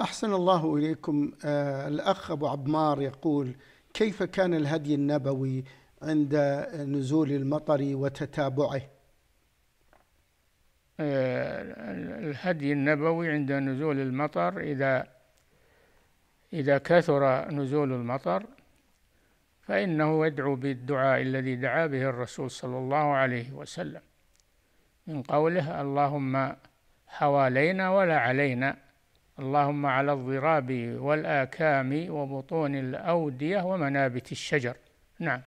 أحسن الله إليكم آه، الأخ أبو عبمار يقول كيف كان الهدي النبوي عند نزول المطر وتتابعه آه، الهدي النبوي عند نزول المطر إذا إذا كثر نزول المطر فإنه يدعو بالدعاء الذي دعا به الرسول صلى الله عليه وسلم من قوله اللهم حوالينا ولا علينا اللهم على الضراب والآكام وبطون الأودية ومنابت الشجر نعم